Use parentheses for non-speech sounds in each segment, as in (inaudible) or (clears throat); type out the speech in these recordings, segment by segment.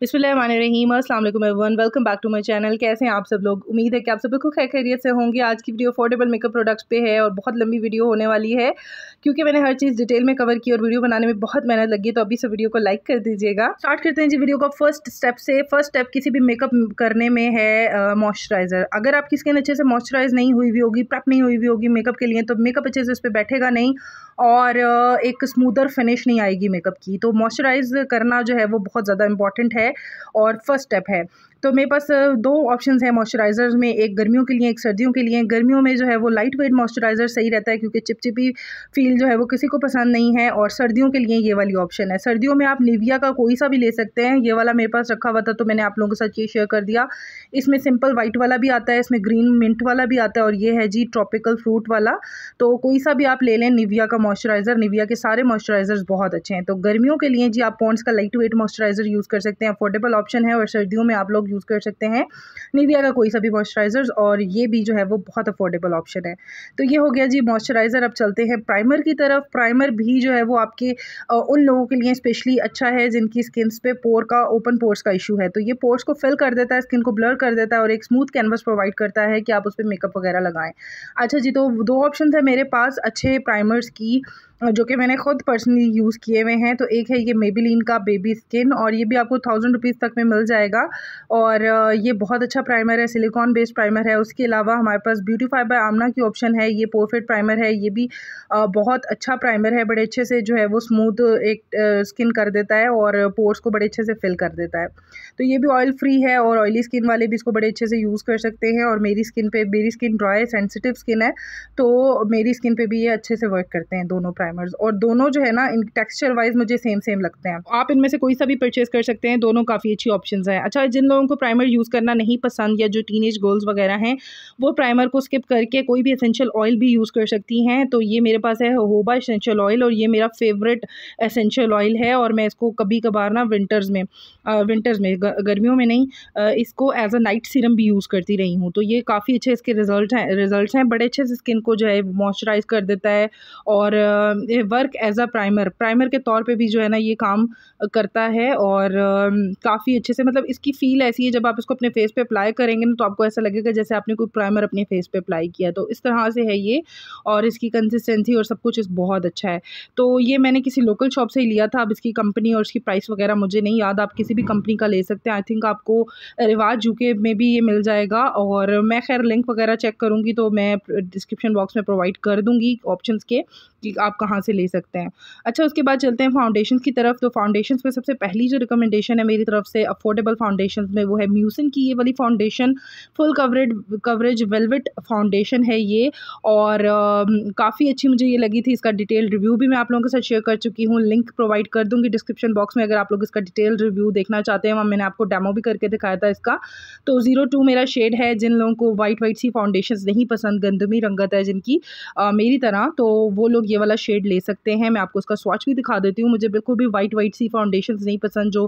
बिस्मिल्लाम अल्लाम everyone welcome back to my channel कैसे हैं आप सब लोग उम्मीद है कि आप सब बिल्कुल खैर खैरियत से होंगे आज की वीडियो अफोर्डेबल मेकअप प्रोडक्ट्स पे है और बहुत लंबी वीडियो होने वाली है क्योंकि मैंने हर चीज़ डिटेल में कवर की और वीडियो बनाने में बहुत मेहनत लगी तो अभी से वीडियो को लाइक कर दीजिएगा स्टार्ट करते हैं जी वीडियो का फर्स्ट स्टेप से फर्स्ट स्टेप किसी भी मेकअप करने में है मॉइस्चराइज़र अगर आपकी स्किन अच्छे से मॉइस्चराइज नहीं हुई हुई होगी प्रप नहीं हुई हुई होगी मेकअप के लिए तो मेकअप अच्छे से उस पर बैठेगा नहीं और एक स्मूदर फिनिश नहीं आएगी मेकअप की तो मॉइस्चराइज करना जो है वो बहुत ज़्यादा इंपॉर्टेंट है है और फर्स्ट स्टेप है तो मेरे पास दो ऑप्शन है मॉइस्चराइज़र्स में एक गर्मियों के लिए एक सर्दियों के लिए गर्मियों में जो है वो लाइट वेट मॉइस्चराइज़र सही रहता है क्योंकि चिपचिपी फील जो है वो किसी को पसंद नहीं है और सर्दियों के लिए ये वाली ऑप्शन है सर्दियों में आप निविया का कोई सा भी ले सकते हैं ये वाला मेरे पास रखा हुआ था तो मैंने आप लोगों के साथ ये शेयर कर दिया इसमें सिंपल वाइट वाला भी आता है इसमें ग्रीन मिंट वाला भी आता है और ये है जी ट्रॉपिकल फ्रूट वाला तो कोई सा भी आप ले लें निविया का मॉइस्चराइज़र निविया के सारे मॉइस्चराइज़र्स बहुत अच्छे हैं तो गर्मियों के लिए जी आप पॉन्ट्स का लाइट वेट मॉइस्चराइज़र यूज़ कर सकते हैं अफोर्डेबल ऑप्शन है और सर्दियों में आप लोग लोग यूज़ कर सकते हैं निविया का कोई सा भी मॉइस्चराइजर और ये भी जो है वो बहुत अफोर्डेबल ऑप्शन है तो ये हो गया जी मॉइस्चराइज़र अब चलते हैं प्राइमर की तरफ प्राइमर भी जो है वो आपके उन लोगों के लिए स्पेशली अच्छा है जिनकी स्किन्स पे पोर का ओपन पोर्स का इशू है तो ये पोर्स को फिल कर देता है स्किन को ब्लर कर देता है और एक स्मूथ कैनवस प्रोवाइड करता है कि आप उस पर मेकअप वगैरह लगाएं अच्छा जी तो दो ऑप्शन है मेरे पास अच्छे प्राइमर्स की जो कि मैंने खुद पर्सनली यूज़ किए हुए हैं तो एक है ये मेबिलीन का बेबी स्किन और ये भी आपको थाउजेंड रुपीज़ तक में मिल जाएगा और ये बहुत अच्छा प्राइमर है सिलिकॉन बेस्ड प्राइमर है उसके अलावा हमारे पास ब्यूटीफाई बाय आमना की ऑप्शन है ये पोरफेट प्राइमर है ये भी बहुत अच्छा प्राइमर है बड़े अच्छे से जो है वो स्मूथ एक स्किन कर देता है और पोर्स को बड़े अच्छे से फिल कर देता है तो ये भी ऑयल फ्री है और ऑयली स्किन वाले भी इसको बड़े अच्छे से यूज़ कर सकते हैं और मेरी स्किन पर मेरी स्किन ड्राई सेंसिटिव स्किन है तो मेरी स्किन पर भी ये अच्छे से वर्क करते हैं दोनों प्राइमर्स और दोनों जो है ना इन टेक्सचर वाइज मुझे सेम सेम लगते हैं आप इनमें से कोई सा भी परचेज कर सकते हैं दोनों काफ़ी अच्छी ऑप्शन हैं अच्छा जिन लोगों को प्राइमर यूज़ करना नहीं पसंद या जो टीन गर्ल्स वगैरह हैं वो प्राइमर को स्किप करके कोई भी एसेंशियल ऑयल भी यूज़ कर सकती हैं तो ये मेरे पास है होबा इसेंशियल ऑयल और ये मेरा फेवरेट असेंशियल ऑयल है और मैं इसको कभी कभार ना विंटर्स में विंटर्स में गर्मियों में नहीं इसको एज अ नाइट सीरम भी यूज़ करती रही हूँ तो ये काफ़ी अच्छे इसके रिजल्ट हैं रिजल्ट हैं बड़े अच्छे से स्किन को जो है मॉइस्चराइज कर देता है और work as a primer primer के तौर पे भी जो है ना ये काम करता है और um, काफ़ी अच्छे से मतलब इसकी फ़ील ऐसी है जब आप इसको अपने फेस पे अप्लाई करेंगे ना तो आपको ऐसा लगेगा जैसे आपने कोई प्राइमर अपने फेस पे अप्लाई किया तो इस तरह से है ये और इसकी कंसिस्टेंसी और सब कुछ इस बहुत अच्छा है तो ये मैंने किसी लोकल शॉप से ही लिया था अब इसकी कंपनी और इसकी प्राइस वगैरह मुझे नहीं याद आप किसी भी कंपनी का ले सकते हैं आई थिंक आपको रिवाज यूके में भी ये मिल जाएगा और मैं खैर लिंक वगैरह चेक करूँगी तो मैं डिस्क्रिप्शन बॉक्स में प्रोवाइड कर दूँगी ऑप्शन के कि आप कहाँ से ले सकते हैं अच्छा उसके बाद चलते हैं फाउंडेशन की तरफ तो फाउंडेशन में सबसे पहली जो रिकमेंडेशन है मेरी तरफ से अफोर्डेबल फाउंडेशन में वो है म्यूसिन की ये वाली foundation full coverage coverage velvet foundation है ये और काफ़ी अच्छी मुझे ये लगी थी इसका डिटेल रिव्यू भी मैं आप लोगों के साथ शेयर कर चुकी हूँ लिंक प्रोवाइड कर दूँगी डिस्क्रिप्शन बॉक्स में अगर आप लोग इसका डिटेल रिव्यू देखना चाहते हैं वहाँ मैंने आपको डेमो भी करके दिखाया था इसका तो ज़ीरो टू मेरा शेड है जिन लोगों को वाइट वाइट सी फाउंडेशन नहीं पसंद गंदमी रंगत है जिनकी आ, मेरी तरह तो वो लोग ये ये वाला शेड ले सकते हैं मैं आपको उसका स्वाच भी दिखा देती हूँ मुझे बिल्कुल भी वाइट वाइट सी फाउंडेशन नहीं पसंद जो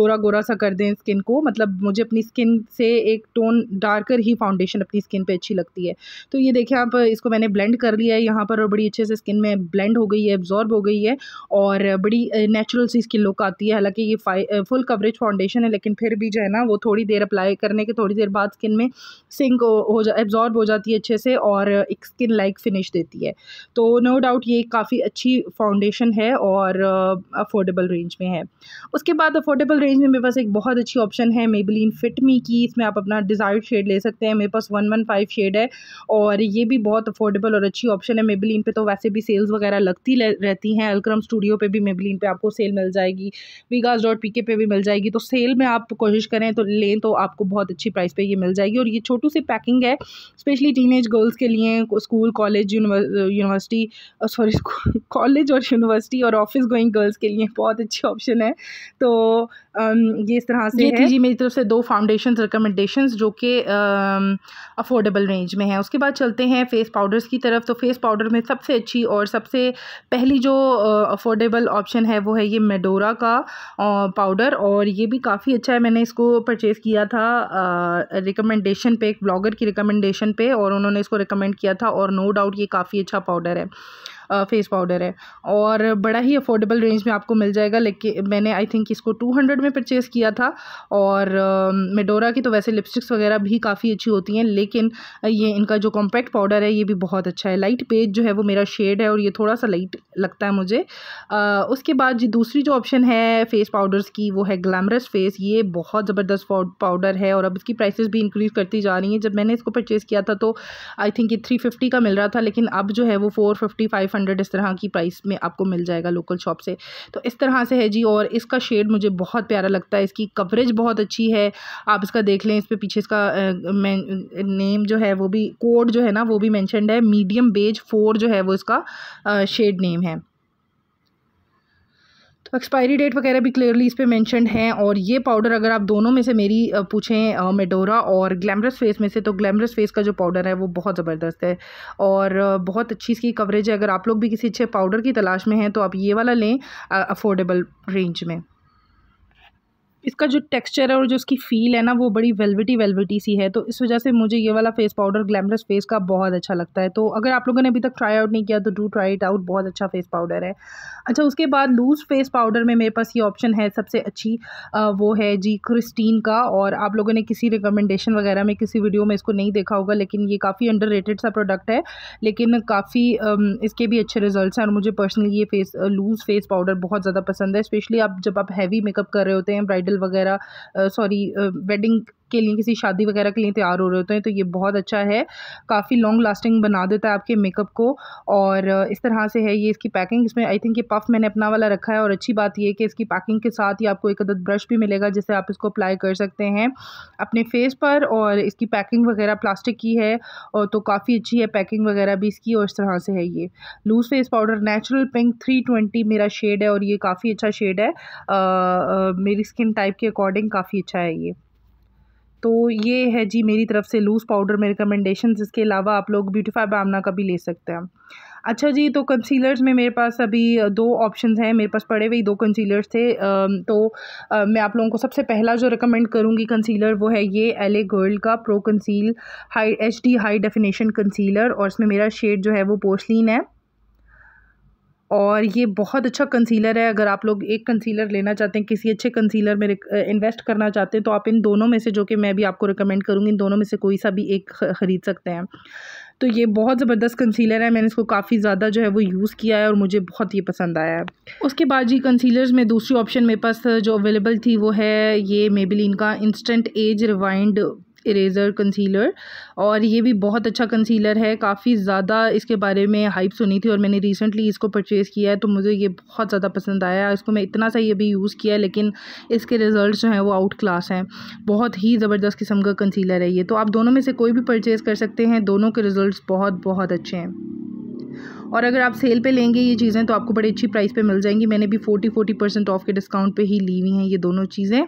गोरा गोरा सा कर दें स्किन को मतलब मुझे अपनी स्किन से एक टोन डार्कर ही फाउंडेशन अपनी स्किन पर अच्छी लगती है तो ये देखिए आप इसको मैंने ब्लेंड कर लिया है यहाँ पर और बड़ी अच्छे से स्किन में ब्लेंड हो गई है एब्जॉर्ब हो गई है और बड़ी नेचुरल सी इसकी लुक आती है हालांकि ये फुल कवरेज फाउंडेशन है लेकिन फिर भी जो है ना वो थोड़ी देर अप्लाई करने के थोड़ी देर बाद स्किन में सिंक हो जा एब्जॉर्ब हो जाती है अच्छे से और एक स्किन लाइक फिनिश देती है तो नो नो डाउट ये काफ़ी अच्छी फाउंडेशन है और अफोर्डेबल uh, रेंज में है उसके बाद अफोर्डेबल रेंज में मेरे पास एक बहुत अच्छी ऑप्शन है मेबलिन फिट मी की इसमें आप अपना डिज़ायर्ड शेड ले सकते हैं मेरे पास वन वन फाइव शेड है और ये भी बहुत अफोर्डेबल और अच्छी ऑप्शन है मेबलिन पे तो वैसे भी सेल्स वगैरह लगती रहती हैं अलक्रम स्टूडियो पर भी मेबलिन पर आपको सेल मिल जाएगी वीगाज डॉट पी के पे भी मिल जाएगी तो सेल में आप कोशिश करें तो लें तो आपको बहुत अच्छी प्राइस पर ये मिल जाएगी और ये छोटू सी पैकिंग है स्पेशली टीन गर्ल्स के लिए school college university sorry college (laughs) और यूनिवर्सिटी और ऑफिस गोइंग गर्ल्स के लिए बहुत अच्छी ऑप्शन है तो um, ये इस तरह से ये थी जी मेरी तरफ से दो फाउंडेशन रिकमेंडेशंस जो कि अफोर्डेबल um, रेंज में है उसके बाद चलते हैं फेस पाउडर्स की तरफ तो फेस पाउडर में सबसे अच्छी और सबसे पहली जो अफोर्डेबल ऑप्शन है वो है ये मेडोरा का पाउडर और ये भी काफ़ी अच्छा है मैंने इसको परचेज़ किया था रिकमेंडेशन पे एक ब्लॉगर की रिकमेंडेशन पे और उन्होंने इसको रिकमेंड किया था और नो डाउट ये काफ़ी अच्छा पाउडर है फेस पाउडर है और बड़ा ही अफोर्डेबल रेंज में आपको मिल जाएगा लेकिन मैंने आई थिंक इसको टू हंड्रेड में परचेज़ किया था और मेडोरा की तो वैसे लिपस्टिक्स वगैरह भी काफ़ी अच्छी होती हैं लेकिन ये इनका जो कॉम्पैक्ट पाउडर है ये भी बहुत अच्छा है लाइट पेज जो है वो मेरा शेड है और ये थोड़ा सा लाइट लगता है मुझे उसके बाद जी दूसरी जो ऑप्शन है फेस पाउडर्स की वो है ग्लैमरस फेस ये बहुत ज़बरदस्त पाउडर है और अब इसकी प्राइसेस भी इंक्रीज़ करती जा रही हैं जब मैंने इसको परचेज़ किया था तो आई थिंक ये थ्री फिफ्टी का मिल रहा था लेकिन अब जो है वो फोर फिफ्टी फाइव हंड्रेड इस तरह की प्राइस में आपको मिल जाएगा लोकल शॉप से तो इस तरह से है जी और इसका शेड मुझे बहुत प्यारा लगता है इसकी कवरेज बहुत अच्छी है आप इसका देख लें इस पर पीछे इसका मैं नेम जो है वो भी कोड जो है ना वो भी मैंशनड है मीडियम बेज फोर जो है वो इसका शेड नेम है एक्सपायरी डेट वगैरह भी क्लियरली इस पर मैंशन है और ये पाउडर अगर आप दोनों में से मेरी पूछें मेडोरा और ग्लैमरस फेस में से तो ग्लैमरस फेस का जो पाउडर है वो बहुत ज़बरदस्त है और बहुत अच्छी इसकी कवरेज है अगर आप लोग भी किसी अच्छे पाउडर की तलाश में हैं तो आप ये वाला लें अफोर्डेबल रेंज में इसका जो टेक्सचर है और जो इसकी फील है ना वो बड़ी वेलविटी वेलविटी सी है तो इस वजह से मुझे ये वाला फेस पाउडर ग्लैमरस फेस का बहुत अच्छा लगता है तो अगर आप लोगों ने अभी तक ट्राई आउट नहीं किया तो डू ट्राई इट आउट बहुत अच्छा फेस पाउडर है अच्छा उसके बाद लूज़ फेस पाउडर में मेरे पास ये ऑप्शन है सबसे अच्छी आ, वो है जी क्रिस्टीन का और आप लोगों ने किसी रिकमेंडेशन वगैरह में किसी वीडियो में इसको नहीं देखा होगा लेकिन ये काफ़ी अंडर सा प्रोडक्ट है लेकिन काफ़ी इसके भी अच्छे रिजल्ट हैं और मुझे पर्सनली ये फेस लूज़ फेस पाउडर बहुत ज़्यादा पसंद है स्पेशली आप जब आप हैवी मेकअप कर रहे होते हैं ब्राइडल वगैरह सॉरी वेडिंग के लिए किसी शादी वगैरह के लिए तैयार हो रहे होते हैं तो ये बहुत अच्छा है काफ़ी लॉन्ग लास्टिंग बना देता है आपके मेकअप को और इस तरह से है ये इसकी पैकिंग इसमें आई थिंक ये पफ मैंने अपना वाला रखा है और अच्छी बात यह कि इसकी पैकिंग के साथ ही आपको एक अदद ब्रश भी मिलेगा जिससे आप इसको अप्लाई कर सकते हैं अपने फेस पर और इसकी पैकिंग वगैरह प्लास्टिक की है और तो काफ़ी अच्छी है पैकिंग वगैरह भी इसकी और इस तरह से है ये loose face powder natural pink three twenty मेरा शेड है और ये काफ़ी अच्छा शेड है मेरी स्किन टाइप के अकॉर्डिंग काफ़ी अच्छा है ये तो ये है जी मेरी तरफ से लूज़ पाउडर में रिकमेंडेशन इसके अलावा आप लोग ब्यूटीफाई बामना का भी ले सकते हैं अच्छा जी तो कंसीलर्स में मेरे पास अभी दो ऑप्शन हैं मेरे पास पड़े हुए दो कंसीलर्स थे तो मैं आप लोगों को सबसे पहला जो रिकमेंड करूँगी कंसीलर वो है ये एल ए गर्ल का pro conceal high H D high definition concealer और इसमें मेरा शेड जो है वो पोस्लिन है और ये बहुत अच्छा कंसीलर है अगर आप लोग एक कंसीलर लेना चाहते हैं किसी अच्छे कंसीलर में इन्वेस्ट करना चाहते हैं तो आप इन दोनों में से जो कि मैं भी आपको रिकमेंड करूँगी इन दोनों में से कोई सा भी एक ख़रीद सकते हैं तो ये बहुत ज़बरदस्त कंसीलर है मैंने इसको काफ़ी ज़्यादा जो है वो यूज़ किया है और मुझे बहुत ये पसंद आया है उसके बाद जी कंसीलर्स में दूसरी ऑप्शन मेरे पास जो अवेलेबल थी वो है ये मेबिलिन का instant age rewind eraser concealer और ये भी बहुत अच्छा कंसीलर है काफ़ी ज़्यादा इसके बारे में हाइप सुनी थी और मैंने रिसेंटली इसको परचेज़ किया है तो मुझे ये बहुत ज़्यादा पसंद आया इसको मैं इतना सा ये अभी यूज़ किया है लेकिन इसके रिज़ल्ट जो हैं वो आउट क्लास हैं बहुत ही ज़बरदस्त किस्म का कंसीलर है ये तो आप दोनों में से कोई भी परचेज़ कर सकते हैं दोनों के रिज़ल्ट बहुत बहुत अच्छे हैं और अगर आप सेल पे लेंगे ये चीज़ें तो आपको बड़ी अच्छी प्राइस पे मिल जाएंगी मैंने भी फोर्टी फोर्टी परसेंट ऑफ के डिस्काउंट पे ही ली हुई हैं ये दोनों चीज़ें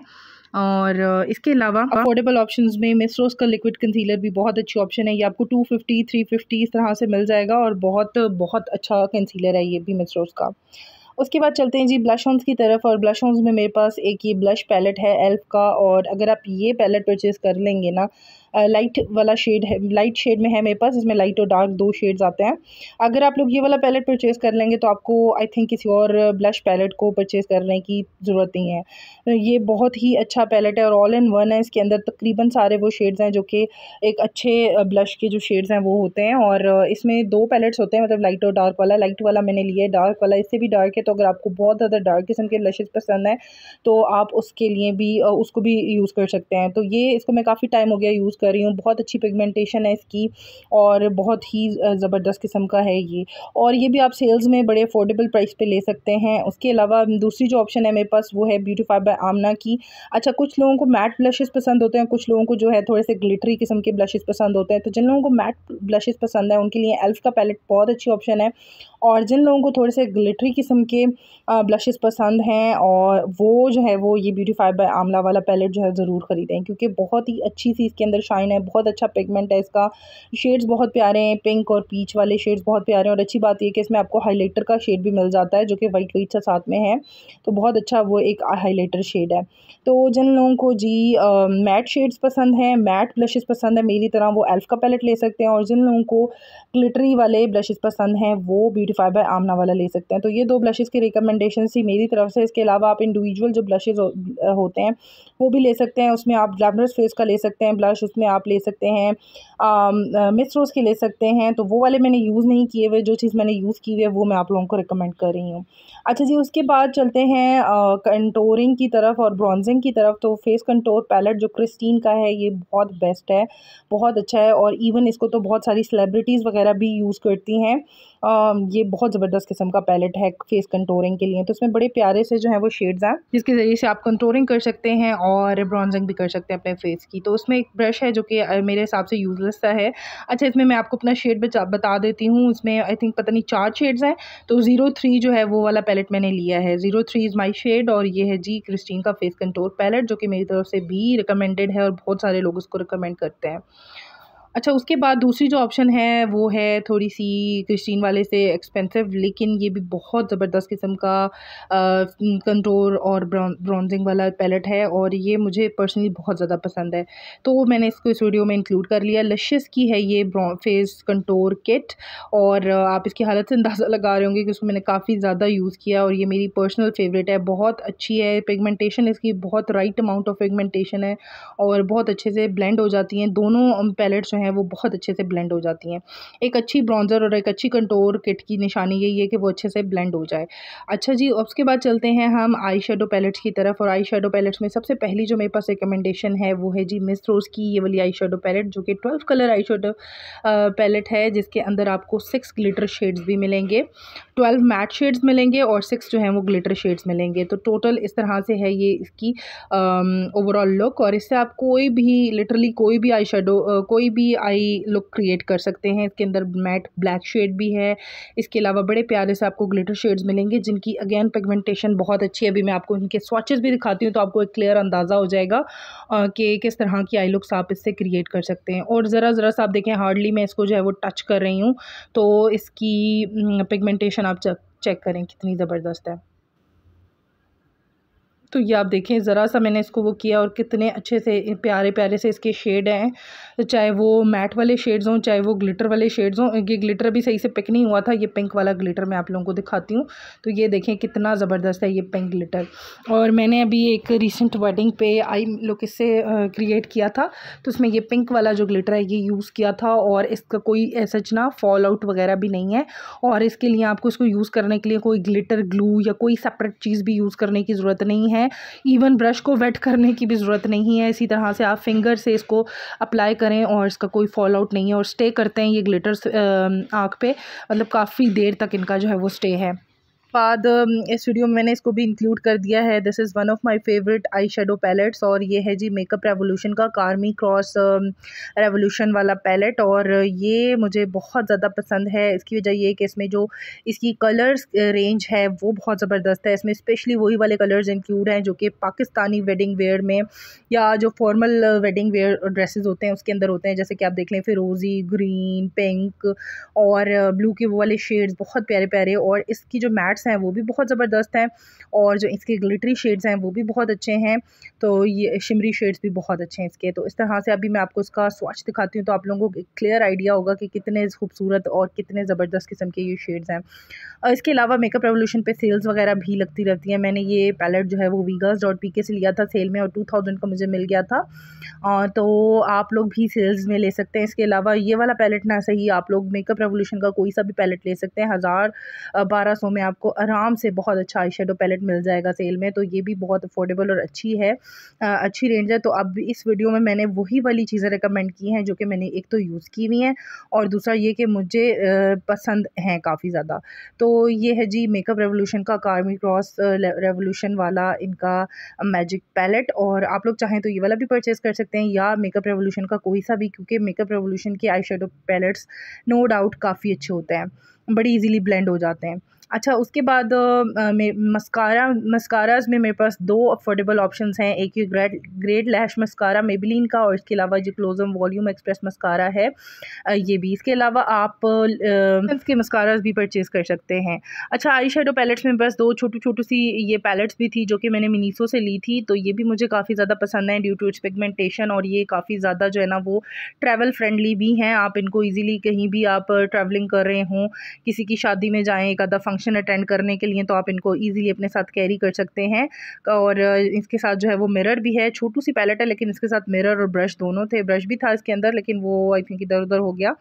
और इसके अलावा अफोर्डेबल ऑप्शंस में मिसरोस का लिक्विड कंसीलर भी बहुत अच्छी ऑप्शन है ये आपको टू फिफ्टी थ्री फिफ्टी इस तरह से मिल जाएगा और बहुत बहुत अच्छा कंसीलर है ये भी मिसरोस का उसके बाद चलते हैं जी ब्लश ऑन्स की तरफ और ब्लश ऑन्स में मेरे पास एक ये ब्लश पैलेट है एल्फ का और अगर आप ये पैलेट परचेज़ कर लेंगे ना लाइट वाला शेड है लाइट शेड में है मेरे पास इसमें लाइट और डार्क दो शेड्स आते हैं अगर आप लोग ये वाला पैलेट परचेज़ कर लेंगे तो आपको आई थिंक किसी और ब्लश पैलेट को परचेज़ करने की ज़रूरत नहीं है तो ये बहुत ही अच्छा पैलेट है और ऑल इन वन है इसके अंदर तकरीबन सारे वो शेड्स हैं जो कि एक अच्छे ब्लश के जो शेड्स हैं वो होते हैं और इसमें दो पैलेट्स होते हैं मतलब लाइट और डार्क वाला लाइट वाला मैंने लिया है डार्क वाला इससे भी डार्क है तो अगर आपको बहुत ज़्यादा डार्क किस्म के ब्लशेज़ पसंद हैं तो आप उसके लिए भी उसको भी यूज़ कर सकते हैं तो ये इसको मैं काफ़ी टाइम हो गया यूज़ कर रही हूँ बहुत अच्छी पिगमेंटेशन है इसकी और बहुत ही ज़बरदस्त किस्म का है ये और ये भी आप सेल्स में बड़े अफोर्डेबल प्राइस पे ले सकते हैं उसके अलावा दूसरी जो ऑप्शन है मेरे पास वो है ब्यूटीफाई बाय आमना की अच्छा कुछ लोगों को मैट ब्लशेज़ पसंद होते हैं कुछ लोगों को जो है थोड़े से ग्लिटरी किस्म के ब्लशेज़ पसंद होते हैं तो जिन लोगों को मैट ब्लशेज़ पसंद है उनके लिए एल्फ का पैलेट बहुत अच्छी ऑप्शन है और जिन लोगों को थोड़े से ग्लिटरी किस्म के ब्लशेज़ पसंद हैं और वो जो है वो ये ब्यूटीफाई बाय आमला वाला पैलेट जो है ज़रूर ख़रीदें क्योंकि बहुत ही अच्छी सी इसके अंदर शाइन शाइन है बहुत अच्छा पिगमेंट है इसका शेड्स बहुत प्यारे हैं पिंक और पीच वाले शेड्स बहुत प्यारे हैं और अच्छी बात यह कि इसमें आपको हाईलाइटर का शेड भी मिल जाता है जो कि वाइट वाइट सा साथ में है तो बहुत अच्छा वो एक हाईलाइटर शेड है तो जिन लोगों को जी मैट शेड्स पसंद हैं मैट ब्लशेस पसंद है मेरी तरह वो एल्फ का पैलेट ले सकते हैं और जिन लोगों को ग्लिटरी वाले ब्लशेस पसंद हैं वो ब्यूटीफाई बाय आमना वाला ले सकते हैं तो ये दो ब्लशेस की रिकमेंडेशन थी मेरी तरफ से इसके अलावा आप इंडिविजुअल जो ब्लशेज हो, होते हैं वो भी ले सकते हैं उसमें आप ग्लैमरस फेस का ले सकते हैं ब्लश में आप ले सकते हैं मिस रोज़ के ले सकते हैं तो वो वाले मैंने यूज़ नहीं किए हुए जो चीज़ मैंने यूज़ की हुई है वो मैं आप लोगों को रिकमेंड कर रही हूँ अच्छा जी उसके बाद चलते हैं कंटोरिंग की तरफ और ब्रॉन्जिंग की तरफ तो फेस कंटोर पैलेट जो क्रिस्टीन का है ये बहुत बेस्ट है बहुत अच्छा है और इवन इसको तो बहुत सारी सेलिब्रिटीज़ वगैरह भी यूज़ करती हैं ये बहुत ज़बरदस्त किस्म का पैलेट है फेस कंट्रोलिंग के लिए तो इसमें बड़े प्यारे से जो है वो शेड्स हैं जिसके ज़रिए से आप कंट्रोलिंग कर सकते हैं और ब्रॉन्जिंग भी कर सकते हैं अपने फेस की तो उसमें एक ब्रश है जो कि मेरे हिसाब से यूज़लेस सा है अच्छा इसमें मैं आपको अपना शेड बता देती हूँ उसमें आई थिंक पता नहीं चार शेड्स हैं तो ज़ीरो थ्री जो है वो वाला पैलेट मैंने लिया है zero three is my shade और ये है जी क्रिस्टीन का फेस कंट्रोल पैलेट जो कि मेरी तरफ से भी रिकमेंडेड है और बहुत सारे लोग उसको रिकमेंड करते हैं अच्छा उसके बाद दूसरी जो ऑप्शन है वो है थोड़ी सी क्रिस्टीन वाले से एक्सपेंसिव लेकिन ये भी बहुत ज़बरदस्त किस्म का कंट्रोल और ब्रॉन्जिंग वाला पैलेट है और ये मुझे पर्सनली बहुत ज़्यादा पसंद है तो मैंने इसको इस वीडियो में इंक्लूड कर लिया लशेस की है ये फेस कंट्रोल किट और आप इसकी हालत से अंदाज़ा लगा रहे होंगे कि उसको मैंने काफ़ी ज़्यादा यूज़ किया और ये मेरी पर्सनल फेवरेट है बहुत अच्छी है पिगमेंटेशन इसकी बहुत राइट अमाउंट ऑफ पिगमेंटेशन है और बहुत अच्छे से ब्लेंड हो जाती हैं दोनों पैलेट्स जो हैं हैं वो बहुत अच्छे से ब्लेंड हो जाती हैं एक अच्छी ब्रॉन्जर और एक अच्छी कंटोर किट की निशानी यही है कि वो अच्छे से ब्लेंड हो जाए अच्छा जी उसके बाद चलते हैं हम आई शेडो पैलेट्स की तरफ और आई शेडो पैलेट्स में सबसे पहली जो मेरे पास रिकमेंडेशन है वो है जी मिस रोज़ की ये वाली आई शेडो पैलेट जो कि twelve colour eye shadow palette है जिसके अंदर आपको सिक्स ग्लिटर शेड्स भी मिलेंगे ट्वेल्व मैट शेड्स मिलेंगे और सिक्स जो हैं वो ग्लिटर शेड्स मिलेंगे तो टोटल इस तरह से है ये इसकी ओवरऑल लुक और इससे आप कोई भी लिटरली कोई भी आई शेडो कोई भी आई लुक क्रिएट कर सकते हैं इसके अंदर मैट ब्लैक शेड भी है इसके अलावा बड़े प्यारे से आपको ग्लिटर शेड्स मिलेंगे जिनकी अगेन पिगमेंटेशन बहुत अच्छी है अभी मैं आपको इनके स्वाचेस भी दिखाती हूँ तो आपको एक क्लियर अंदाज़ा हो जाएगा कि किस तरह की आई लुक्स आप इससे क्रिएट कर सकते हैं और ज़रा ज़रा सा आप देखें हार्डली मैं इसको जो है वो टच कर रही हूँ तो इसकी पिगमेंटेशन आप चेक करें कितनी ज़बरदस्त है तो ये आप देखें ज़रा सा मैंने इसको वो किया और कितने अच्छे से प्यारे प्यारे से इसके शेड हैं चाहे वो मैट वाले शेड्स हों चाहे वो ग्लिटर वाले शेड्स हों ये ग्लिटर भी सही से पिक नहीं हुआ था ये पिंक वाला ग्लिटर मैं आप लोगों को दिखाती हूँ तो ये देखें कितना ज़बरदस्त है ये पिंक ग्लिटर और मैंने अभी एक रिसेंट वेडिंग पे आई लुक इससे क्रिएट किया था तो उसमें ये पिंक वाला जो ग्लिटर है ये यूज़ किया था और इसका कोई ऐसा ना फॉल आउट वगैरह भी नहीं है और इसके लिए आपको इसको यूज़ करने के लिए कोई ग्लिटर ग्लू या कोई सेपरेट चीज़ भी यूज़ करने की ज़रूरत नहीं है हैं इवन ब्रश को वेट करने की भी ज़रूरत नहीं है इसी तरह से आप फिंगर से इसको अप्लाई करें और इसका कोई फॉल आउट नहीं है और स्टे करते हैं ये ग्लिटर्स आँख पे मतलब काफ़ी देर तक इनका जो है वो स्टे है बाद um, इस वीडियो में मैंने इसको भी इंक्लूड कर दिया है this is one of my favourite eye shadow palettes और ये है जी मेकअप रेवोल्यूशन का कार्मी क्रॉस रेवोल्यूशन वाला पैलेट और ये मुझे बहुत ज़्यादा पसंद है इसकी वजह ये कि इसमें जो इसकी कलर्स रेंज uh, है वो बहुत ज़बरदस्त है इसमें स्पेशली वही वाले कलर्स इंक्लूड हैं जो कि पाकिस्तानी वेडिंग वेयर में या जो फॉर्मल वेडिंग वेयर ड्रेसेज होते हैं उसके अंदर होते हैं जैसे कि आप देख लें फिरोज़ी ग्रीन पिंक और ब्लू uh, के वो वाले शेड्स बहुत प्यारे प्यारे और इसकी जो मैट्स हैं वो भी बहुत ज़बरदस्त हैं और जो इसके ग्लिटरी शेड्स हैं वो भी बहुत अच्छे हैं तो ये शिमरी शेड्स भी बहुत अच्छे हैं इसके तो इस तरह से अभी मैं आपको इसका स्वाच दिखाती हूँ तो आप लोगों को क्लियर आइडिया होगा कि कितने खूबसूरत और कितने ज़बरदस्त किस्म के ये शेड्स हैं इसके अलावा मेकअप रेवोल्यूशन पर सेल्स वगैरह भी लगती रहती हैं मैंने ये पैलेट जो है वो वीगास डॉट पी के से लिया था सेल में और टू थाउजेंड का मुझे मिल गया था तो आप लोग भी सेल्स में ले सकते हैं इसके अलावा ये वाला पैलेट ना सही आप लोग मेकअप रेवोल्यूशन का कोई सा भी पैलेट ले सकते हैं हज़ार बारह सौ में आपको आपको आराम से बहुत अच्छा आई शेडो पैलेट मिल जाएगा सेल में तो ये भी बहुत अफोर्डेबल और अच्छी है आ, अच्छी रेंज है तो अब इस वीडियो में मैंने वही वाली चीज़ें रिकमेंड की हैं जो कि मैंने एक तो यूज़ की हुई हैं और दूसरा ये कि मुझे पसंद हैं काफ़ी ज़्यादा तो ये है जी मेकअप रेवोल्यूशन का कार्मी क्रॉस रेवोल्यूशन वाला इनका मैजिक पैलेट और आप लोग चाहें तो ये वाला भी परचेज़ कर सकते हैं या मेकअप रेवोल्यूशन का कोई सा भी क्योंकि मेकअप रेवोल्यूशन के आई पैलेट्स नो डाउट काफ़ी अच्छे होते हैं बड़ी इजीली ब्लेंड हो जाते हैं अच्छा उसके बाद मे मस्कारा मस्काराज़ में मेरे पास दो अफोर्डेबल ऑप्शंस हैं एक ये great great lash mascara Maybelline का और इसके अलावा जो क्लोजम वॉल्यूम एक्सप्रेस मस्कारा है ये भी इसके अलावा आप के मस्काराज भी परचेज़ कर सकते हैं अच्छा आई शेडो पैलेट्स में बस दो छोटी छोटी सी ये पैलेट्स भी थी जो कि मैंने मिनीसो से ली थी तो ये भी मुझे काफ़ी ज़्यादा पसंद है ड्यू टू इट्स पिगमेंटेशन और ये काफ़ी ज़्यादा जो है ना वो ट्रैवल फ्रेंडली भी हैं आप इनको ईजिली कहीं भी आप ट्रैवलिंग कर रहे हों किसी की शादी में जाएँ एक आधा फंक्शन अटेंड करने के लिए तो आप इनको ईजिली अपने साथ कैरी कर सकते हैं और इसके साथ जो है वो मिरर भी है छोटू सी पैलेट है लेकिन इसके साथ मिरर और ब्रश दोनों थे ब्रश भी था इसके अंदर लेकिन वो आई थिंक इधर उधर हो गया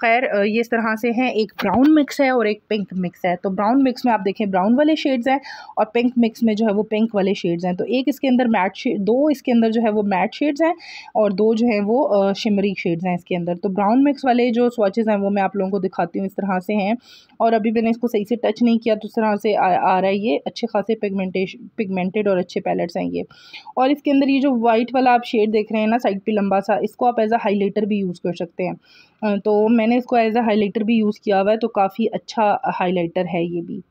खैर ये इस तरह से हैं एक ब्राउन मिक्स है और एक पिंक मिक्स है तो ब्राउन मिक्स में आप देखें ब्राउन वाले शेड्स हैं और पिंक मिक्स में जो है वो पिंक वाले शेड्स हैं तो एक इसके अंदर मैट शेड दो इसके अंदर जो है वो मैट शेड्स हैं और दो जो है वो शिमरी शेड्स हैं इसके अंदर तो ब्राउन मिक्स वाले जो स्वाचेज़ हैं वो मैं आप लोगों को दिखाती हूँ इस तरह से हैं और अभी मैंने इसको सही से टच टच नहीं किया तो उस तरह से आ, आ रहा है ये अच्छे खासे पिगमेंटेशन पिगमेंटेड और अच्छे पैलेट्स हैं ये और इसके अंदर ये जो वाइट वाला आप शेड देख रहे हैं ना साइड पे लंबा सा इसको आप एज़ अ हाईलाइटर भी यूज़ कर सकते हैं तो मैंने इसको एज़ अ हाईलाइटर भी यूज़ किया हुआ है तो काफ़ी अच्छा हाईलाइटर है ये भी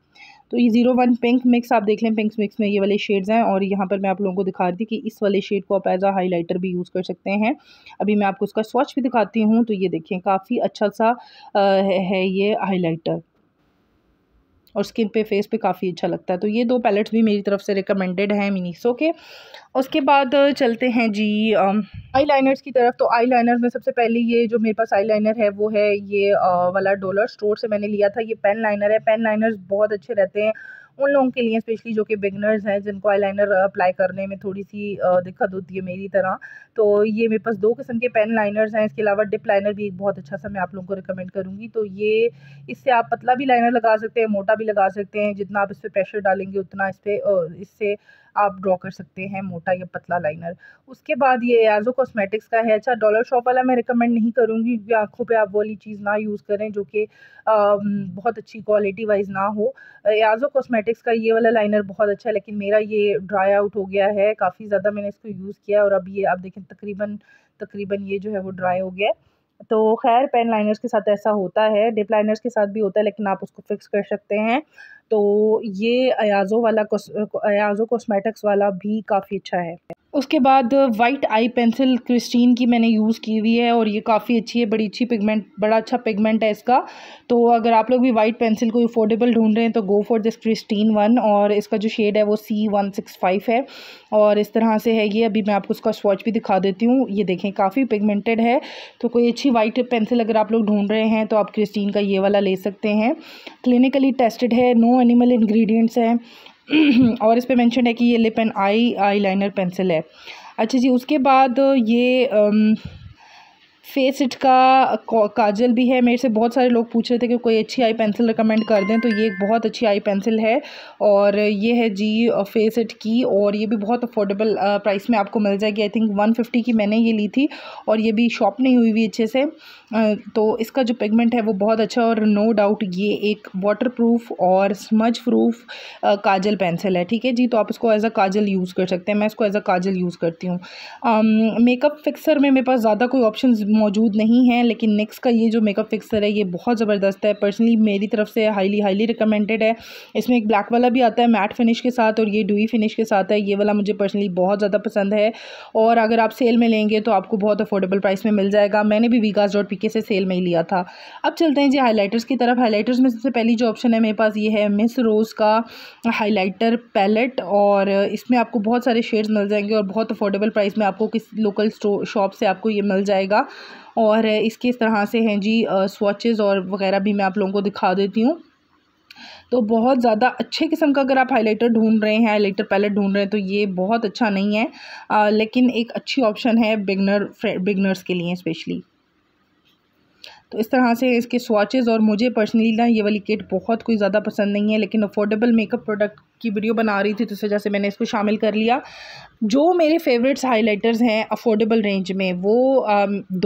तो ये जीरो वन पिंक मिक्स आप देख लें पिंक मिक्स में ये वाले शेड्स हैं और यहाँ पर मैं आप लोगों को दिखा रही थी कि इस वाले शेड को आप एज आ हाईलाइटर भी यूज़ कर सकते हैं अभी मैं आपको इसका स्वच भी दिखाती हूँ तो ये देखें काफ़ी अच्छा सा है ये हाईलाइटर और स्किन पे फेस पे काफ़ी अच्छा लगता है तो ये दो पैलेट्स भी मेरी तरफ से रिकमेंडेड हैं मिनीसो के उसके बाद चलते हैं जी आई लाइनर्स की तरफ तो आई लाइनर में सबसे पहले ये जो मेरे पास आई लाइनर है वो है ये आ, वाला डोलर स्टोर से मैंने लिया था ये पेन लाइनर है पेन लाइनर्स बहुत अच्छे रहते हैं उन लोगों के लिए स्पेशली जो कि बिगनर्स हैं जिनको आईलाइनर अप्लाई करने में थोड़ी सी दिक्कत होती है मेरी तरह तो ये मेरे पास दो किस्म के पेन लाइनर्स हैं इसके अलावा डिप लाइनर भी एक बहुत अच्छा सा मैं आप लोगों को रिकमेंड करूँगी तो ये इससे आप पतला भी लाइनर लगा सकते हैं मोटा भी लगा सकते हैं जितना आप इस पर प्रेशर डालेंगे उतना इस पर इससे आप ड्रॉ कर सकते हैं मोटा या पतला लाइनर उसके बाद ये एजो कॉस्मेटिक्स का है अच्छा डॉलर शॉप वाला मैं रिकमेंड नहीं करूँगी क्योंकि आँखों पर आप वाली चीज़ ना यूज़ करें जो कि बहुत अच्छी क्वालिटी वाइज ना हो एजो कॉस्मेटिक्स का ये वाला लाइनर बहुत अच्छा है लेकिन मेरा ये ड्राई आउट हो गया है काफ़ी ज़्यादा मैंने इसको यूज़ किया और अब ये आप देखें तकरीबन तकरीबन ये जो है वो ड्राई हो गया तो खैर पेन लाइनर्स के साथ ऐसा होता है डिप लाइनर्स के साथ भी होता है लेकिन आप उसको फिक्स कर सकते हैं तो ये अयाज़ो वाला अयाज़ो कॉस्मेटिक्स वाला भी काफ़ी अच्छा है उसके बाद वाइट आई पेंसिल क्रिस्टीन की मैंने यूज़ की हुई है और ये काफ़ी अच्छी है बड़ी अच्छी पिगमेंट बड़ा अच्छा पिगमेंट है इसका तो अगर आप लोग भी वाइट पेंसिल कोई अफोर्डेबल ढूंढ रहे हैं तो go for this Christine one और इसका जो शेड है वो सी वन सिक्स फाइव है और इस तरह से है ये अभी मैं आपको उसका स्वॉच भी दिखा देती हूँ ये देखें काफ़ी पिगमेंटेड है तो कोई अच्छी वाइट पेंसिल अगर आप लोग ढूंढ रहे हैं तो आप क्रिस्टीन का ये वाला ले सकते हैं क्लिनिकली टेस्टेड है नो नो एनिमल इंग्रेडिएंट्स हैं (clears throat) और इस पर मेंशन है कि ये lip and eye eyeliner pencil है अच्छा जी उसके बाद ये um, फेस इट का काजल भी है मेरे से बहुत सारे लोग पूछ रहे थे कि कोई अच्छी आई पेंसिल रिकमेंड कर दें तो ये एक बहुत अच्छी आई पेंसिल है और ये है जी फेस इट की और ये भी बहुत अफोर्डेबल प्राइस में आपको मिल जाएगी आई थिंक वन फिफ्टी की मैंने ये ली थी और ये भी शॉप नहीं हुई हुई अच्छे से तो इसका जो पिगमेंट है वो बहुत अच्छा और नो डाउट ये एक वाटर प्रूफ और स्मज प्रूफ काजल पेंसिल है ठीक है जी तो आप इसको एज अ काजल यूज़ कर सकते हैं मैं इसको एज अ काजल यूज़ करती हूँ मेकअप फिक्सर में मेरे पास ज़्यादा कोई ऑप्शन मौजूद नहीं है लेकिन नेक्स्ट का ये जो मेकअप फिक्सर है ये बहुत ज़बरदस्त है पर्सनली मेरी तरफ से हाईली हाईली रिकमेंडेड है इसमें एक ब्लैक वाला भी आता है मैट फिनिश के साथ और ये डुई फिनिश के साथ है ये वाला मुझे पर्सनली बहुत ज़्यादा पसंद है और अगर आप सेल में लेंगे तो आपको बहुत अफोर्डेबल प्राइस में मिल जाएगा मैंने भी वीगास डॉट पी से सेल में ही लिया था अब चलते हैं जी हाईलाइटर्स की तरफ हाईलाइटर्स में सबसे पहली जो ऑप्शन है मेरे पास ये है मिस रोज़ का हाईलाइटर पैलेट और इसमें आपको बहुत सारे शेड्स मिल जाएंगे और बहुत अफोर्डेबल प्राइस में आपको किस लोकल स्टो शॉप से आपको ये मिल जाएगा और इसके इस तरह से हैं जी स्वचेज़ और वगैरह भी मैं आप लोगों को दिखा देती हूँ तो बहुत ज़्यादा अच्छे किस्म का अगर आप हाइलाइटर ढूंढ रहे हैं हाइलाइटर पैलेट ढूंढ रहे हैं तो ये बहुत अच्छा नहीं है आ, लेकिन एक अच्छी ऑप्शन है बिगनर बिगनर्स के लिए स्पेशली तो इस तरह से इसके स्वाचेज़ और मुझे पर्सनली ना ये वाली किट बहुत कोई ज़्यादा पसंद नहीं है लेकिन अफोर्डेबल मेकअप प्रोडक्ट की वीडियो बना रही थी तो उस वजह से मैंने इसको शामिल कर लिया जो मेरे फेवरेट्स हाइलाइटर्स हैं अफोर्डेबल रेंज में वो आ,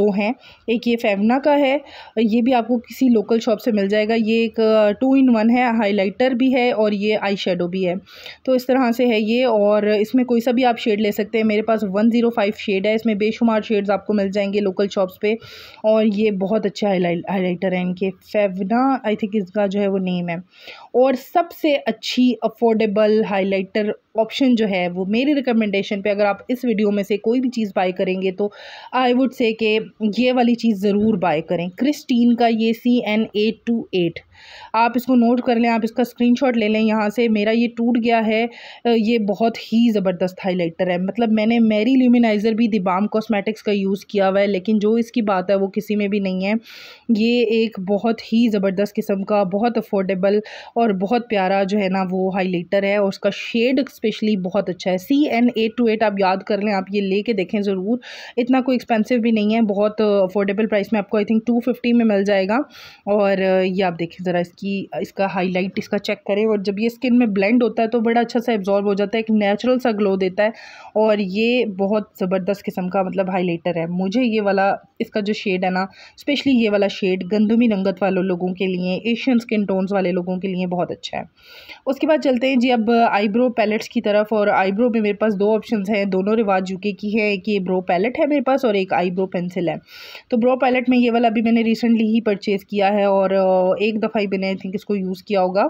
दो हैं एक ये फेवना का है ये भी आपको किसी लोकल शॉप से मिल जाएगा ये एक टू इन वन है हाइलाइटर भी है और ये आई शेडो भी है तो इस तरह से है ये और इसमें कोई सा भी आप शेड ले सकते हैं मेरे पास वन ज़ीरो फाइव शेड है इसमें बेशुमार शेड्स आपको मिल जाएंगे लोकल शॉप्स पे और ये बहुत अच्छे हाईलाइटर है इनके फेवना आई थिंक इसका जो है वो नेम है और सबसे अच्छी अफोर्डेबल available highlighter ऑप्शन जो है वो मेरी रिकमेंडेशन पे अगर आप इस वीडियो में से कोई भी चीज़ बाय करेंगे तो आई वुड से कि ये वाली चीज़ ज़रूर बाय करें क्रिस्टीन का ये C N eight two eight आप इसको नोट कर लें आप इसका स्क्रीनशॉट ले लें यहाँ से मेरा ये टूट गया है ये बहुत ही ज़बरदस्त हाईलाइटर है मतलब मैंने मेरी ल्यूमिनाइज़र भी दिबाम कॉस्मेटिक्स का यूज़ किया हुआ है लेकिन जो इसकी बात है वो किसी में भी नहीं है ये एक बहुत ही ज़बरदस्त किस्म का बहुत अफोर्डेबल और बहुत प्यारा जो है ना वो हाईलाइटर है और उसका शेड स्पेशली बहुत अच्छा है C N eight two eight आप याद कर लें आप ये लेके देखें ज़रूर इतना कोई एक्सपेंसिव भी नहीं है बहुत अफोर्डेबल प्राइस में आपको आई थिंक टू फिफ्टी में मिल जाएगा और ये आप देखें ज़रा इसकी इसका हाईलाइट इसका चेक करें और जब ये स्किन में ब्लेंड होता है तो बड़ा अच्छा सा एब्जॉर्ब हो जाता है एक नेचुरल सा ग्लो देता है और ये बहुत ज़बरदस्त किस्म का मतलब हाईलाइटर है मुझे ये वाला इसका जो शेड है ना स्पेशली ये वाला शेड गंदुमी रंगत वालों लोगों के लिए एशियन स्किन टोन्स वाले लोगों के लिए बहुत अच्छा है उसके बाद चलते हैं जी अब आईब्रो पैलेट्स रिवाज की तरफ और आईब्रो में मेरे पास दो ऑप्शन हैं दोनों रिवाज यूके की है एक ये ब्रो पैलेट है मेरे पास और एक आईब्रो पेंसिल है तो ब्रो पैलेट में ये वाला अभी मैंने रिसेंटली ही परचेज़ किया है और एक दफ़ा ही मैंने आई थिंक इसको यूज़ किया होगा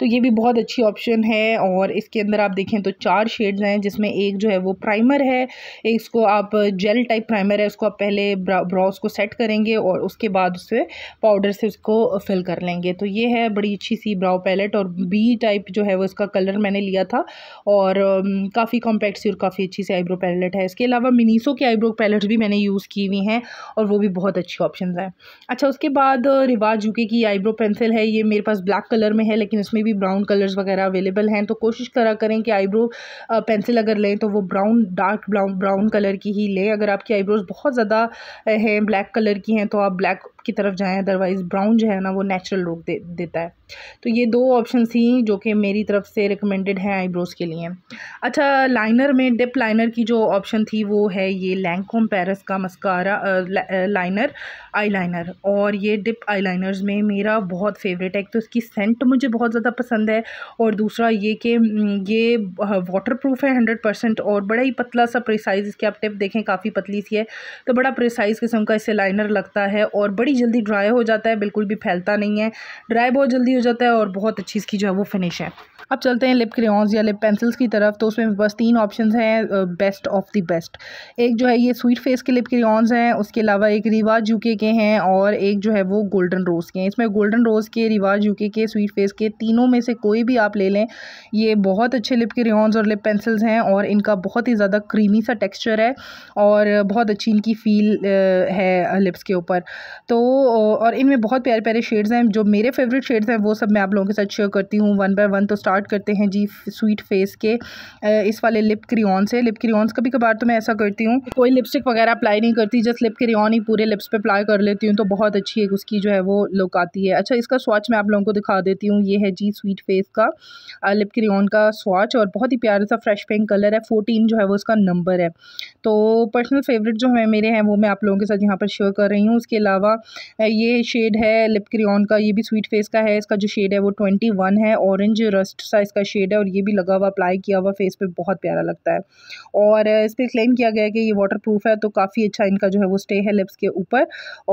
तो ये भी बहुत अच्छी ऑप्शन है और इसके अंदर आप देखें तो चार शेड्स हैं जिसमें एक जो है वो प्राइमर है इसको आप जेल टाइप प्राइमर है उसको आप पहले ब्राउज को सेट करेंगे और उसके बाद उससे पाउडर से उसको फिल कर लेंगे तो ये है बड़ी अच्छी सी ब्राउ पैलेट और बी टाइप जो है वो इसका कलर मैंने लिया था और काफ़ी कॉम्पैक्ट सी और काफ़ी अच्छी सी आईब्रो पैलेट है इसके अलावा मिनीसो के आईब्रो पैलेट्स भी मैंने यूज़ की हुई हैं और वो भी बहुत अच्छी ऑप्शन हैं अच्छा उसके बाद रिवाज यूके की आईब्रो पेंसिल है ये मेरे पास ब्लैक कलर में है लेकिन इसमें भी ब्राउन कलर्स वगैरह अवेलेबल हैं तो कोशिश करा करें कि आईब्रो पेंसिल अगर लें तो वो brown dark brown brown colour की ही लें अगर आपकी आईब्रोज़ बहुत ज़्यादा हैं ब्लैक कलर की हैं तो आप ब्लैक की तरफ जाएँ अदरवाइज़ ब्राउन जो है ना वो नेचुरल लुक दे देता है तो ये दो ऑप्शन थी जो कि मेरी तरफ से रिकमेंडेड हैं आईब्रोज़ के लिए अच्छा लाइनर में डिप लाइनर की जो ऑप्शन थी वो है ये लैंकोम पेरिस का मस्कारा लाइनर आई लाइनर और ये डिप आई लाइनर्स में मेरा बहुत फेवरेट है एक तो इसकी सेंट मुझे बहुत ज़्यादा पसंद है और दूसरा ये कि ये वाटर प्रूफ है हंड्रेड परसेंट और बड़ा ही पतला सा प्रिसाइज इसकी आप टिप देखें काफ़ी पतली सी है तो बड़ा प्रिसाइज किस्म का इससे लाइनर लगता है और बड़ी ही जल्दी ड्राई हो जाता है बिल्कुल भी फैलता नहीं है ड्राई बहुत जल्दी हो जाता है और बहुत अच्छी इसकी जो है वो फिनिश है अब चलते हैं लिप क्रेन्स या लिप पेंसिल्स की तरफ तो उसमें बस तीन ऑप्शन हैं बेस्ट ऑफ द बेस्ट एक जो है ये स्वीट फेस के लिप क्रेन्स हैं उसके अलावा एक रिवाज यूके के हैं और एक जो है वो गोल्डन रोज़ के हैं इसमें गोल्डन रोज़ के रिवाज यूके के स्वीट फेस के तीनों में से कोई भी आप ले लें ये बहुत अच्छे लिप क्रेन्स और लिप पेंसिल्स हैं और इनका बहुत ही ज़्यादा क्रीमी सा टेक्स्चर है और बहुत अच्छी इनकी फील है लिप्स के ऊपर तो और इनमें बहुत प्यारे प्यारे शेड्स हैं जो मेरे फेवरेट शेड्स हैं वो सब मैं आप लोगों के साथ शेयर करती हूँ वन बाय वन तो स्टार्ट करते हैं जी स्वीट फेस के इस वाले लिप क्रियॉन से लिप क्रियॉन्स कभी कभार तो मैं ऐसा करती हूँ कोई लिपस्टिक वगैरह अप्लाई नहीं करती जस्ट लिप क्रियॉन ही पूरे लिप्स पर अप्लाई कर लेती हूँ तो बहुत अच्छी एक उसकी जो है वो लुक आती है अच्छा इसका स्वाच मैं आप लोगों को दिखा देती हूँ ये है जी स्वीट फेस का लिप क्रियॉन का स्वाच और बहुत ही प्यारा सा फ्रेश पिंक कलर है फोर्टीन जो है वो उसका नंबर है तो पर्सनल फेवरेट जो है मेरे हैं वो मैं आप लोगों के साथ यहाँ पर शेयर कर रही हूँ उसके अलावा ये शेड है लिप क्रियन का ये भी स्वीट फेस का है इसका जो शेड है वो ट्वेंटी वन है ऑरेंज रस्ट सा इसका शेड है और ये भी लगा हुआ अप्लाई किया हुआ फेस पे बहुत प्यारा लगता है और इस पर क्लेम किया गया है कि ये वाटर प्रूफ है तो काफ़ी अच्छा इनका जो है वो स्टे है लिप्स के ऊपर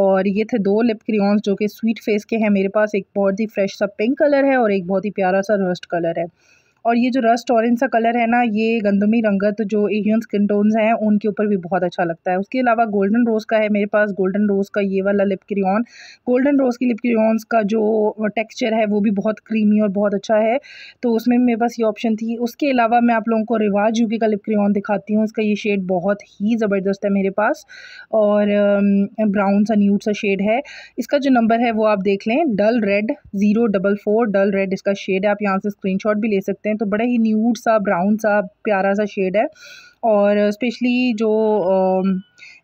और ये थे दो लिप क्रियॉन्स जो कि स्वीट फेस के हैं मेरे पास एक बहुत ही फ्रेश सा पिंक कलर है और एक बहुत ही प्यारा सा रस्ट कलर है और ये जो रस्ट ऑरेंज सा कलर है ना ये गंदमी रंगत जो एशियन स्किन टोन्स हैं उनके ऊपर भी बहुत अच्छा लगता है उसके अलावा गोल्डन रोज़ का है मेरे पास गोल्डन रोज़ का ये वाला लिप क्रियॉन गोल्डन रोज़ की लिप क्रियॉन्स का जो टेक्स्चर है वो भी बहुत क्रीमी और बहुत अच्छा है तो उसमें मेरे पास ये ऑप्शन थी उसके अलावा मैं आप लोगों को रिवाज यूके का लिप क्रियॉन दिखाती हूँ इसका ये शेड बहुत ही ज़बरदस्त है मेरे पास और ब्राउन सा न्यूट सा शेड है इसका जो नंबर है वो आप देख लें dull red zero double four dull red इसका शेड है आप यहाँ से स्क्रीनशॉट भी ले सकते हैं तो बड़ा ही न्यूड सा ब्राउन सा प्यारा सा शेड है और स्पेशली जो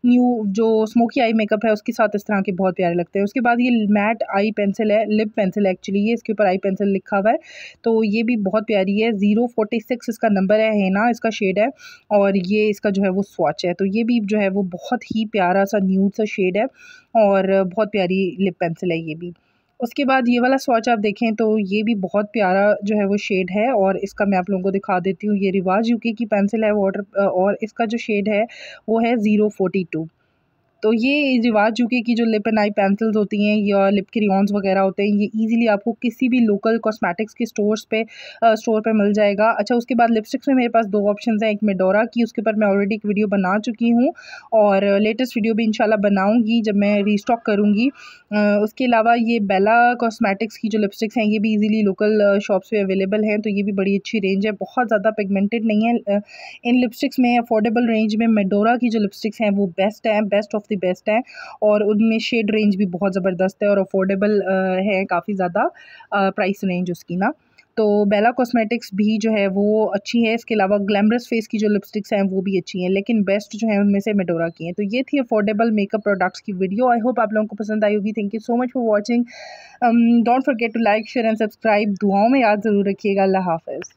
न्यू जो स्मोकी आई मेकअप है उसके साथ इस तरह के बहुत प्यारे लगते हैं उसके बाद ये मैट आई पेंसिल है लिप पेंसिल एक्चुअली ये इसके ऊपर आई पेंसिल लिखा हुआ है तो ये भी बहुत प्यारी है ज़ीरो फोर्टी सिक्स इसका नंबर है ना इसका शेड है और ये इसका जो है वो स्वाच है तो ये भी जो है वो बहुत ही प्यारा सा न्यूड सा शेड है और बहुत प्यारी लिप पेंसिल है ये भी उसके बाद ये वाला स्वाच आप देखें तो ये भी बहुत प्यारा जो है वो शेड है और इसका मैं आप लोगों को दिखा देती हूँ ये रिवाज यूके की पेंसिल है वाटर और इसका जो शेड है वो है ज़ीरो फोर्टी टू तो ये रिवाज चूँकि की जो लिप एंड आई पेंसिल्स होती हैं या लिप के रिओन्स वगैरह होते हैं ये इजीली आपको किसी भी लोकल कॉस्मेटिक्स के स्टोर्स पे स्टोर पे मिल जाएगा अच्छा उसके बाद लिपस्टिक्स में मेरे पास दो ऑप्शन हैं एक मेडोरा की उसके ऊपर मैं ऑलरेडी एक वीडियो बना चुकी हूँ और लेटेस्ट वीडियो भी इनशाला बनाऊँगी जब मैं रीस्टॉक करूँगी उसके अलावा ये बेला कॉस्मेटिक्स की जो लिपस्टिक्स हैं ये भी ईजिली लोकल शॉप्स पर अवेलेबल हैं तो ये भी बड़ी अच्छी रेंज है बहुत ज़्यादा पिगमेंटेड नहीं है इन लिपस्टिक्स में अफोर्डेबल रेंज में मेडोरा की जो लिपस्टिक्स हैं वो बेस्ट हैं best of of the best हैं और उनमें शेड रेंज भी बहुत ज़बरदस्त है और अफोर्डेबल है काफ़ी ज़्यादा प्राइस रेंज उसकी ना तो बेला कॉस्मेटिक्स भी जो है वो अच्छी है इसके अलावा ग्लैमरस फेस की जो लिपस्टिक्स हैं वो भी अच्छी हैं लेकिन बेस्ट जो है उनमें से मेडोरा की हैं तो ये थी अफोर्डेबल मेकअप प्रोडक्ट्स की वीडियो आई होप आप लोगों को पसंद आई होगी thank you so much for watching don't forget to like share and subscribe दुआओं में याद ज़रूर रखिएगा अल्लाह हाफिज़